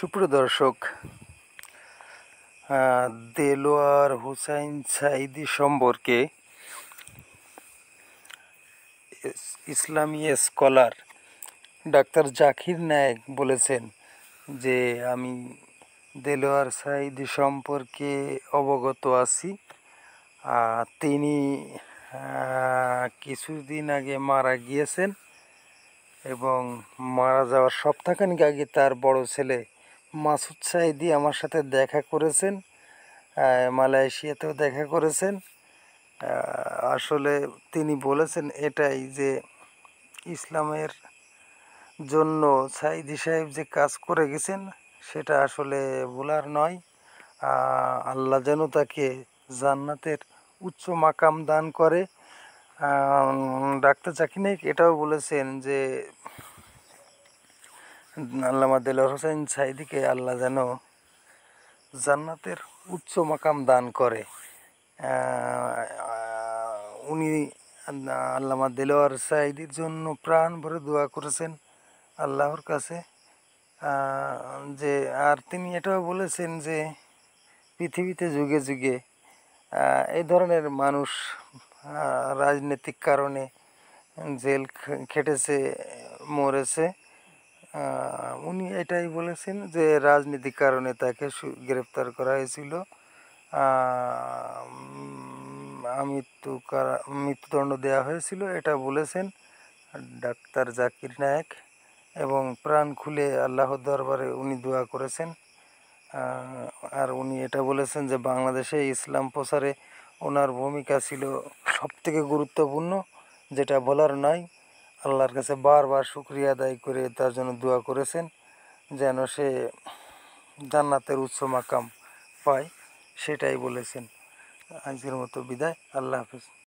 সুপ্রিয় দর্শক দেলোয়ার হুসাইন সাইদি সম্পর্কে ইসলামী স্কলার ডাক্তার জাকির নায়েক বলেছেন যে আমি দেলোয়ার সাইদি সম্পর্কে অবগত আছি তিনি কিছুদিন আগে মারা গিয়েছেন এবং মারা যাওয়ার সপ্তাহখানিক আগে তার বড় ছেলে মাসুদ সাইদি আমার সাথে দেখা করেছেন মালয়েশিয়াতেও দেখা করেছেন আসলে তিনি বলেছেন এটাই যে ইসলামের জন্য সাইদি সাহেব যে কাজ করে গেছেন সেটা আসলে ভোলার নয় আল্লাহ যেন তাকে জান্নাতের উচ্চ মাকাম দান করে ডাক্তার জাকিনেক এটাও বলেছেন যে আল্লামা দেলোর হোসেন সাইদিকে আল্লাহ যেন জান্নাতের উচ্চ মাকাম দান করে উনি আল্লামা দেলোয়ার সাইদির জন্য প্রাণ ভরে দোয়া করেছেন আল্লাহর কাছে যে আর তিনি এটাও বলেছেন যে পৃথিবীতে যুগে যুগে এই ধরনের মানুষ রাজনৈতিক কারণে জেল খেটেছে মরেছে উনি এটাই বলেছেন যে রাজনীতির কারণে তাকে গ্রেপ্তার করা হয়েছিল মৃত্যু মৃত্যুদণ্ড দেওয়া হয়েছিল এটা বলেছেন ডাক্তার জাকির নায়েক এবং প্রাণ খুলে আল্লাহ দরবারে উনি দোয়া করেছেন আর উনি এটা বলেছেন যে বাংলাদেশে ইসলাম প্রসারে ওনার ভূমিকা ছিল সবথেকে গুরুত্বপূর্ণ যেটা বলার নয় আল্লাহর কাছে বারবার শুক্রিয়া আদায় করে তার জন্য দোয়া করেছেন যেন সে জান্নাতের উচ্চ মাকাম পায় সেটাই বলেছেন আজকের মতো বিদায় আল্লাহ হাফিজ